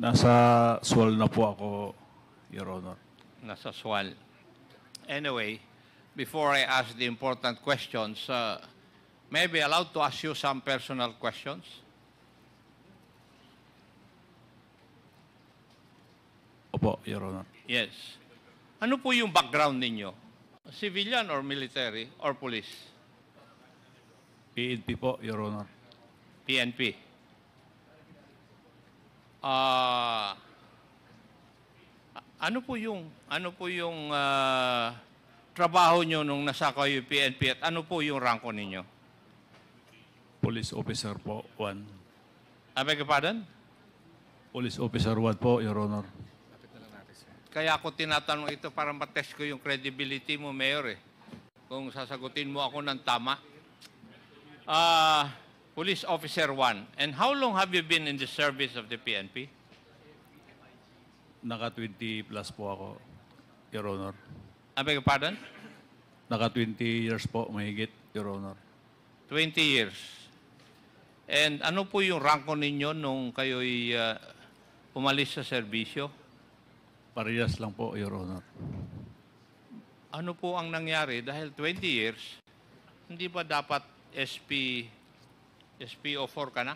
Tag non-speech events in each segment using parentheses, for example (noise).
Nasa Sual na po ako, Your Honor. Nasa Sual. Anyway, before I ask the important questions, uh, may I be allowed to ask you some personal questions? Opo, Your Honor. Yes. Ano po yung background ninyo? Civilian or military or police? PNP po, Your Honor. PNP. Uh, ano po yung ano po yung uh, trabaho niyo nung nasa kayo PNP at ano po yung ranko ninyo? Police officer po, one. I beg your pardon? Police officer one po, Your Honor. Kaya ako tinatanong ito para matest ko yung credibility mo, Mayor. Eh. Kung sasagutin mo ako ng tama. Ah... Uh, Police Officer 1. And how long have you been in the service of the PNP? Naka 20 plus po ako, Your Honor. I beg your pardon? Naka 20 years po, mahigit, Your Honor. 20 years. And ano po yung ranko ninyo nung kayo'y uh, umalis sa serbisyo? Parehas lang po, Your Honor. Ano po ang nangyari? Dahil 20 years, hindi pa dapat SP SPO4 ka na?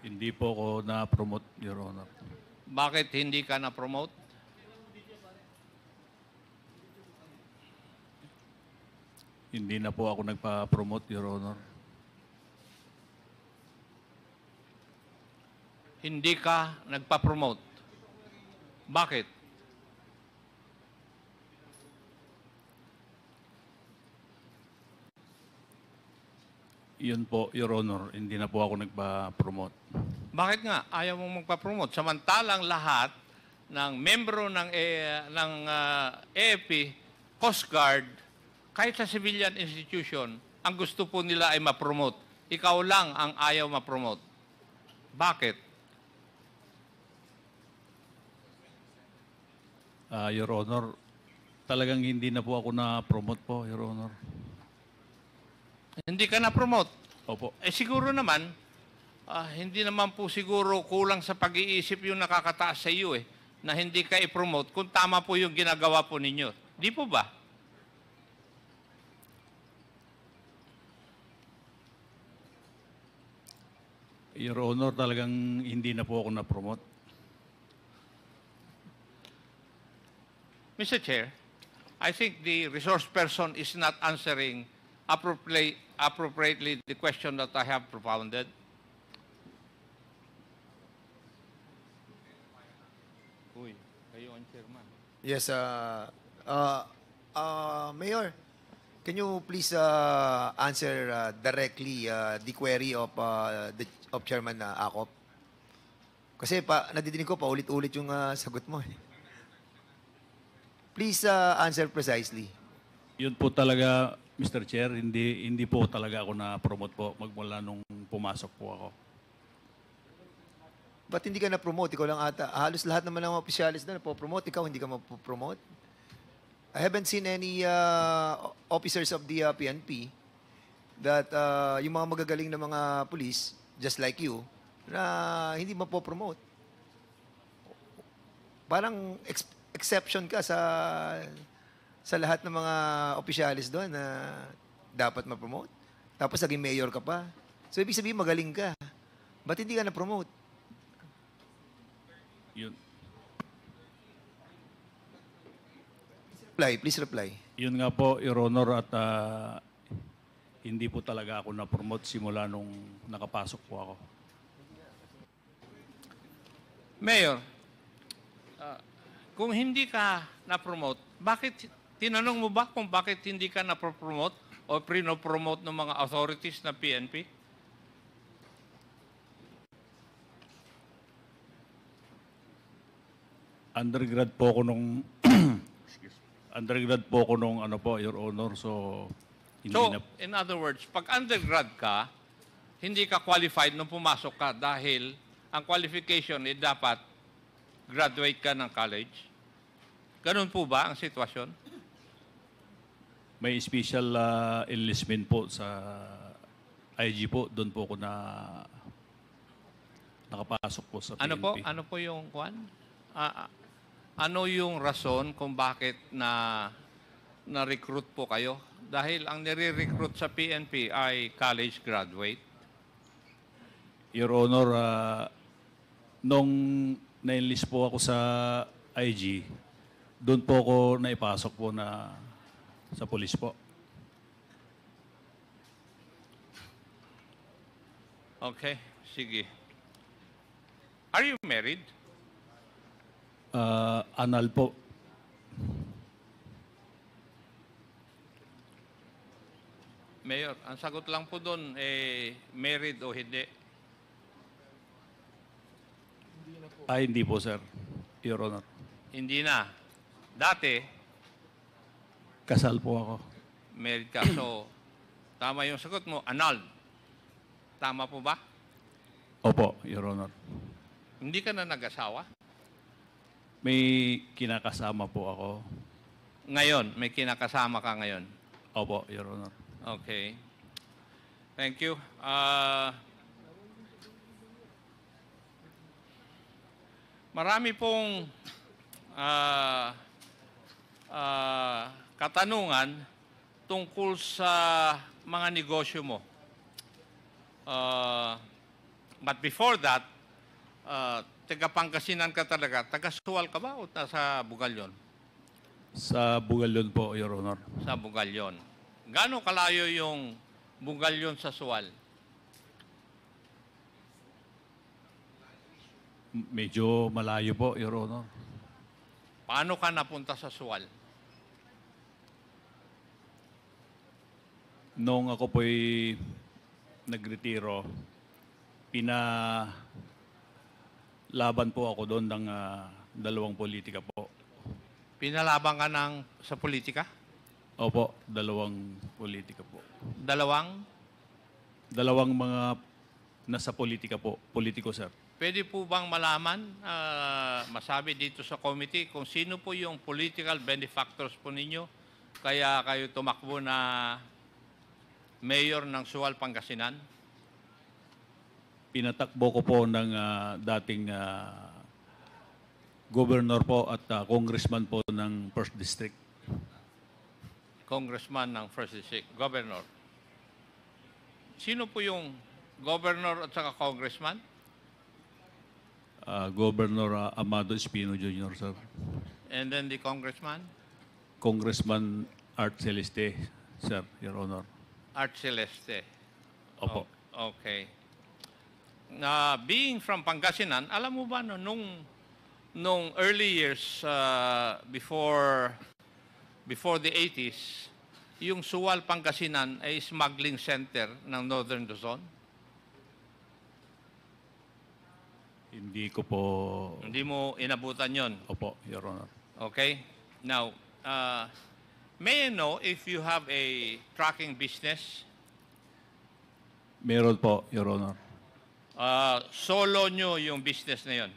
Hindi po ako na-promote, Your Honor. Bakit hindi ka na-promote? Hindi na po ako nagpa-promote, Your Honor. Hindi ka nagpa-promote. Bakit? Yun po, Your Honor, hindi na po ako nagpa-promote. Bakit nga ayaw mong magpa-promote? Samantalang lahat ng membro ng, eh, ng uh, ah, AFP, Coast Guard, kahit sa civilian institution, ang gusto po nila ay ma-promote. Ikaw lang ang ayaw ma-promote. Bakit? Uh, Your Honor, talagang hindi na po ako na-promote po, Your Honor. Hindi ka na-promote. Opo. Eh siguro naman, ah, hindi naman po siguro kulang sa pag-iisip yung nakakataas sa iyo eh, na hindi ka i-promote kung tama po yung ginagawa po ninyo. Di po ba? Your Honor, talagang hindi na po ako na-promote. Mr. Chair, I think the resource person is not answering appropriately, appropriately the question that I have propounded? Uy, kayo ang chairman. Yes, uh, uh, uh, Mayor, can you please uh, answer uh, directly uh, the query of, uh, the, of Chairman uh, Akop? Kasi pa, nadidinig ko pa ulit-ulit yung uh, (laughs) sagot mo. Eh. Please uh, answer precisely. Yun po talaga Mr. Chair, hindi, hindi po talaga ako na-promote po magmula nung pumasok po ako. Ba't hindi ka na-promote? Ikaw lang ata. Halos lahat naman ng opisyalis na na-promote. Ikaw hindi ka ma-promote? I haven't seen any uh, officers of the uh, PNP that uh, yung mga magagaling na mga police, just like you, na hindi ma-promote. Parang ex- exception ka sa sa lahat ng mga opisyalis doon na dapat ma-promote. Tapos naging mayor ka pa. So, ibig sabihin, magaling ka. Ba't hindi ka na-promote? Yun. Reply, please reply. Yun nga po, Your Honor, at ah, hindi po talaga ako na-promote simula nung nakapasok po ako. Mayor, ah, kung hindi ka na-promote, bakit Tinanong mo ba kung bakit hindi ka na-promote o pre-promote ng mga authorities na PNP? Undergrad po ako nung (clears throat) undergrad po ako nung ano po, Your Honor. So, hindi so, na... in other words, pag undergrad ka, hindi ka qualified nung pumasok ka dahil ang qualification ay dapat graduate ka ng college. Ganun po ba ang sitwasyon? May special uh, enlistment po sa IG po. Doon po ako na nakapasok po sa PNP. Ano po? Ano po yung kwan? Uh, ano yung rason kung bakit na na-recruit po kayo? Dahil ang nire-recruit sa PNP ay college graduate. Your Honor, uh, nung na-enlist po ako sa IG, doon po ako naipasok po na sa pulis po. Okay, sige. Are you married? Uh, anal po. Mayor, ang sagot lang po doon, eh, married o hindi? Hindi na Ay, hindi po, sir. Your Honor. Hindi na. Dati, Kasal po ako. Married ka. So, tama yung sagot mo, anal. Tama po ba? Opo, Your Honor. Hindi ka na nag-asawa? May kinakasama po ako. Ngayon, may kinakasama ka ngayon? Opo, Your Honor. Okay. Thank you. Uh, marami pong uh, uh, katanungan tungkol sa mga negosyo mo. Uh, but before that, uh, taga Pangasinan ka talaga. Taga sual ka ba o sa Bugalyon? Sa Bugalyon po, Your Honor. Sa Bugalyon. Gaano kalayo yung Bugalyon sa Sual? Medyo malayo po, Your Honor. Paano ka napunta sa Sual. nung ako po'y nagretiro, pina laban po ako doon ng ah, dalawang politika po. Pinalaban ka ng, sa politika? Opo, dalawang politika po. Dalawang? Dalawang mga nasa politika po, politiko sir. Pwede po bang malaman, ah, masabi dito sa committee, kung sino po yung political benefactors po ninyo kaya kayo tumakbo na mayor ng Sual, Pangasinan? Pinatakbo ko po ng ah, dating ah, governor po at ah, congressman po ng 1st District. Congressman ng 1st District, Governor. Sino po yung Governor at saka Congressman? Ah, governor ah, Amado Espino Jr., sir. And then the Congressman? Congressman Art Celeste, sir, Your Honor. Art Celeste. Opo. O- oh, okay. Na being from Pangasinan, alam mo ba no, nung nung early years uh, before before the 80s, yung Suwal Pangasinan ay smuggling center ng Northern Luzon? Hindi ko po... Hindi mo inabutan yon. Opo, Your Honor. Okay. Now, uh, may I know if you have a trucking business? Meron po, Your Honor. Ah, solo nyo yung business na yun.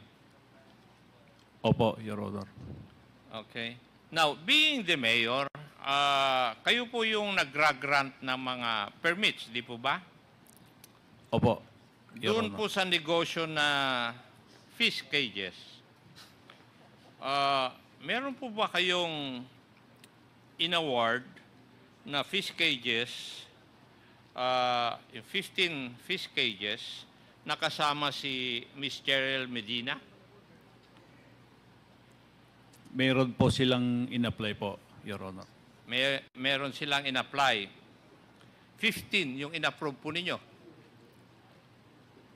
Opo, Your Honor. Okay. Now, being the mayor, ah, kayo po yung nag grant ng mga permits, di po ba? Opo, Your Doon Honor. po sa negosyo na fish cages. Ah, meron po ba kayong in inaward na fish cages, uh, ah, 15 fish cages, nakasama si Ms. Cheryl Medina? Meron po silang in-apply po, Your Honor. May, meron silang in-apply. 15 yung in-approve po ninyo.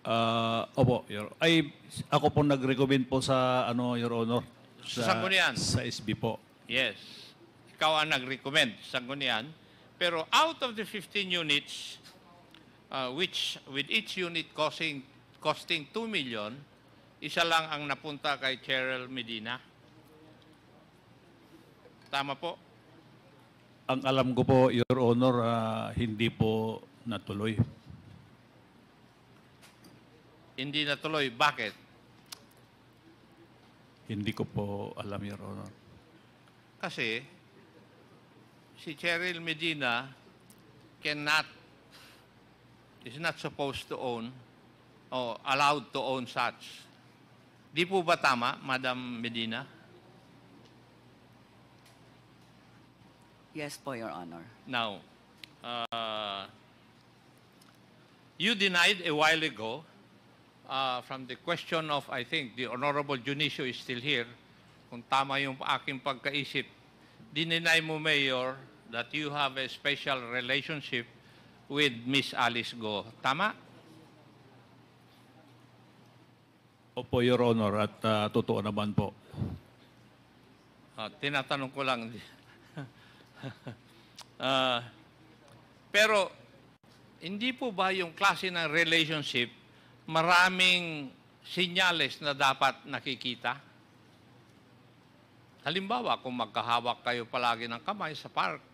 Uh, opo, Your Ay, ako po nag-recommend po sa, ano, Your Honor. Sa, sa, sa SB po. Yes ikaw ang nag-recommend sa gunian. Pero out of the 15 units, uh, which with each unit costing, costing 2 million, isa lang ang napunta kay Cheryl Medina. Tama po? Ang alam ko po, Your Honor, uh, hindi po natuloy. Hindi natuloy. Bakit? Hindi ko po alam, Your Honor. Kasi, si Cheryl Medina cannot, is not supposed to own or allowed to own such. Di po ba tama, Madam Medina? Yes po, Your Honor. Now, uh, you denied a while ago uh, from the question of, I think, the Honorable Junicio is still here, kung tama yung aking pagkaisip, dininay mo, Mayor, that you have a special relationship with Miss Alice Go. Tama? Opo, Your Honor, at uh, totoo naman po. Uh, tinatanong ko lang. uh, (laughs) pero, hindi po ba yung klase ng relationship maraming sinyales na dapat nakikita? Halimbawa, kung magkahawak kayo palagi ng kamay sa park,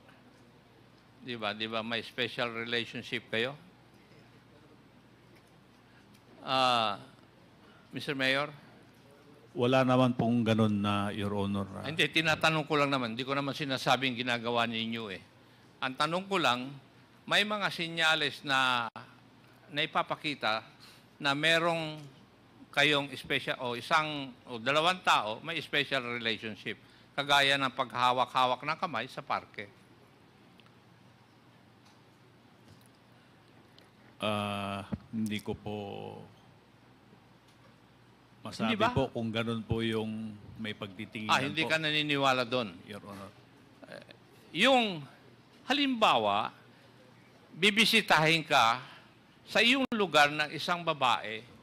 di ba? Di ba may special relationship kayo? Uh, ah, Mr. Mayor? Wala naman pong ganun na, Your Honor. Ah. Ah, hindi, tinatanong ko lang naman. Hindi ko naman sinasabing ginagawa ninyo eh. Ang tanong ko lang, may mga sinyales na naipapakita na merong kayong special o isang o dalawang tao may special relationship kagaya ng paghawak-hawak ng kamay sa parke. Uh, hindi ko po masabi hindi po kung ganun po yung may pagtitingin. Ah, hindi po. ka naniniwala doon. Your Honor. Uh, yung halimbawa, bibisitahin ka sa iyong lugar ng isang babae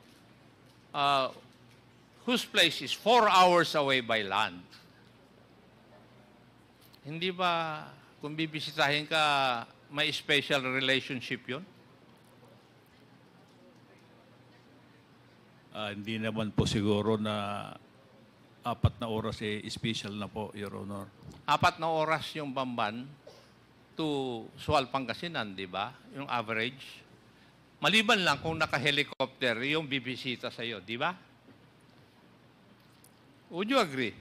uh, whose place is four hours away by land. Hindi ba kung bibisitahin ka, may special relationship yon? Uh, ah, hindi naman po siguro na apat na oras eh, special na po, Your Honor. Apat na oras yung Bamban to Sual Pangasinan, di ba? Yung average. Maliban lang kung naka-helicopter yung bibisita sa iyo, di ba? Would you agree?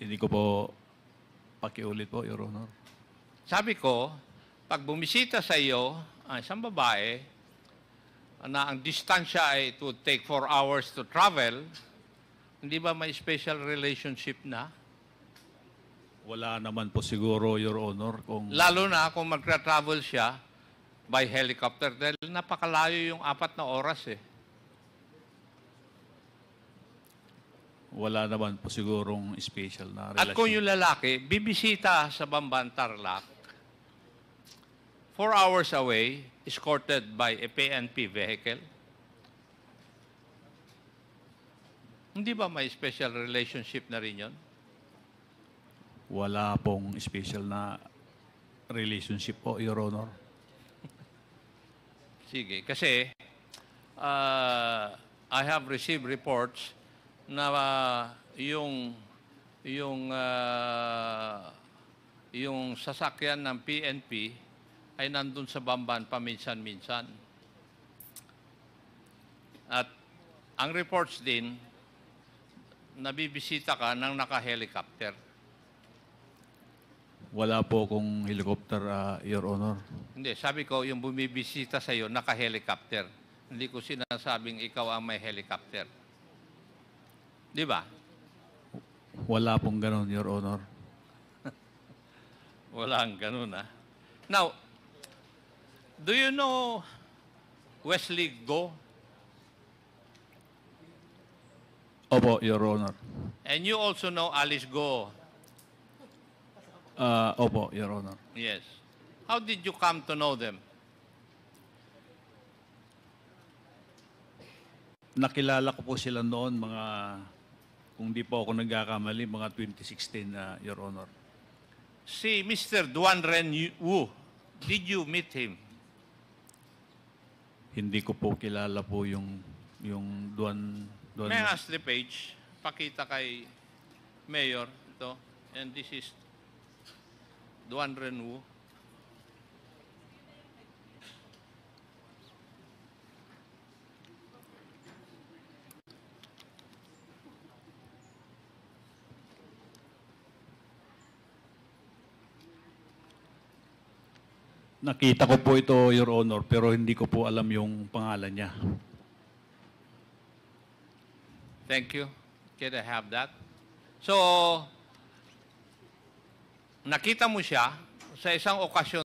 Hindi ko po pakiulit po, Your Honor. Sabi ko, pag bumisita sa iyo ang ah, isang babae na ang distansya ay it would take four hours to travel, hindi ba may special relationship na? Wala naman po siguro, Your Honor. Kung... Lalo na kung magtra-travel siya by helicopter dahil napakalayo yung apat na oras eh. Wala naman po sigurong special na relasyon. At kung yung lalaki, bibisita sa Bamban Tarlac, four hours away, escorted by a PNP vehicle. Hindi ba may special relationship na rin yun? Wala pong special na relationship po, Your Honor. Sige, kasi uh, I have received reports na uh, yung yung uh, yung sasakyan ng PNP ay nandun sa Bamban paminsan-minsan. At ang reports din, nabibisita ka ng naka-helicopter. Wala po akong helicopter, ah, Your Honor. Hindi, sabi ko, yung bumibisita sa iyo, naka-helicopter. Hindi ko sinasabing ikaw ang may helicopter. Di ba? Wala pong ganon, Your Honor. (laughs) Wala ang ganun, ah. Now, do you know Wesley Go? Opo, Your Honor. And you also know Alice Go. Uh, opo, Your Honor. Yes. How did you come to know them? Nakilala ko po sila noon mga, kung di po ako nagkakamali, mga 2016, uh, ah, Your Honor. Si Mr. Duan Ren Wu, did you meet him? Hindi ko po kilala po yung, yung Duan... Duan May I ask the page? Pakita kay Mayor. Ito. And this is Duan Renwu. Nakita ko po ito, Your Honor, pero hindi ko po alam yung pangalan niya. Thank you. Can I have that? So, nakita mo siya sa isang okasyon